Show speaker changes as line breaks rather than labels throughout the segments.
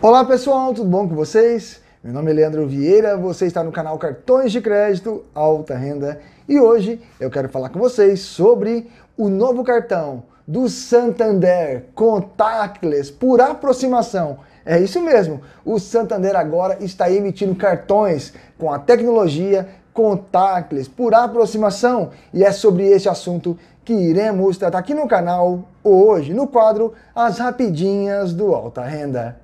Olá pessoal, tudo bom com vocês? Meu nome é Leandro Vieira, você está no canal Cartões de Crédito Alta Renda e hoje eu quero falar com vocês sobre o novo cartão do Santander Contactless por aproximação. É isso mesmo, o Santander agora está emitindo cartões com a tecnologia contactless por aproximação e é sobre esse assunto que iremos tratar aqui no canal hoje, no quadro As Rapidinhas do Alta Renda.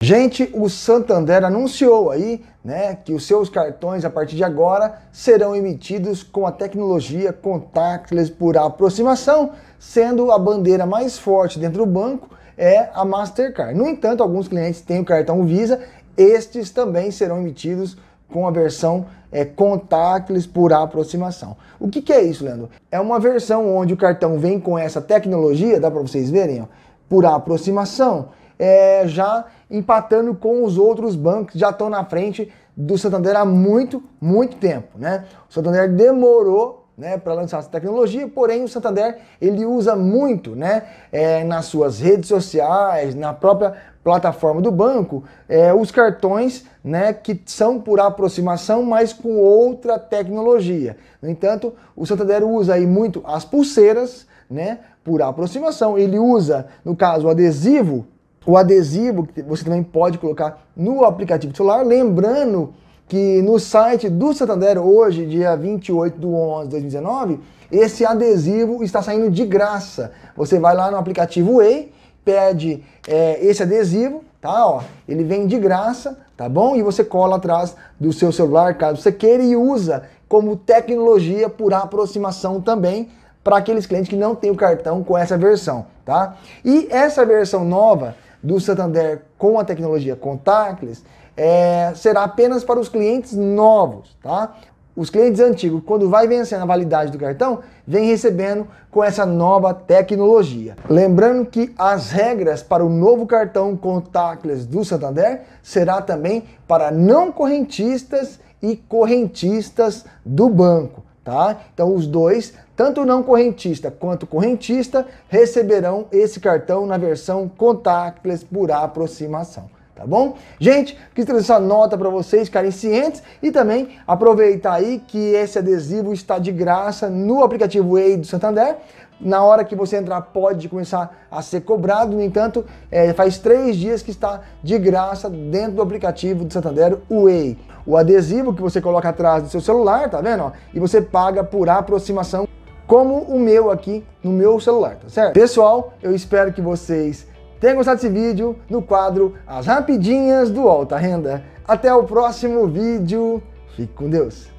Gente, o Santander anunciou aí, né, que os seus cartões a partir de agora serão emitidos com a tecnologia contactless por aproximação, sendo a bandeira mais forte dentro do banco é a Mastercard. No entanto, alguns clientes têm o cartão Visa, estes também serão emitidos com a versão é, contactless por aproximação. O que, que é isso, Leandro? É uma versão onde o cartão vem com essa tecnologia, dá para vocês verem, ó, por aproximação, é, já empatando com os outros bancos que já estão na frente do Santander há muito, muito tempo. Né? O Santander demorou né, para lançar essa tecnologia, porém o Santander ele usa muito né, é, nas suas redes sociais, na própria plataforma do banco, é, os cartões né, que são por aproximação, mas com outra tecnologia. No entanto, o Santander usa aí muito as pulseiras né, por aproximação, ele usa, no caso, o adesivo o adesivo que você também pode colocar no aplicativo do celular. Lembrando que no site do Santander, hoje, dia 28 de 11 de 2019, esse adesivo está saindo de graça. Você vai lá no aplicativo Way, pede é, esse adesivo, tá? Ó, ele vem de graça, tá bom? E você cola atrás do seu celular, caso você queira, e usa como tecnologia por aproximação também para aqueles clientes que não têm o cartão com essa versão, tá? E essa versão nova do Santander com a tecnologia Contactless é, será apenas para os clientes novos, tá? Os clientes antigos, quando vai vencendo a validade do cartão, vem recebendo com essa nova tecnologia. Lembrando que as regras para o novo cartão Contactless do Santander será também para não correntistas e correntistas do banco, tá? Então os dois tanto não correntista quanto correntista receberão esse cartão na versão contactless por aproximação tá bom? Gente, quis trazer essa nota para vocês ficarem cientes e também aproveitar aí que esse adesivo está de graça no aplicativo EI do Santander. Na hora que você entrar, pode começar a ser cobrado. No entanto, é, faz três dias que está de graça dentro do aplicativo do Santander, Way. O adesivo que você coloca atrás do seu celular, tá vendo? Ó, e você paga por aproximação como o meu aqui no meu celular, tá certo? Pessoal, eu espero que vocês tenham gostado desse vídeo no quadro As Rapidinhas do Alta Renda. Até o próximo vídeo. Fique com Deus.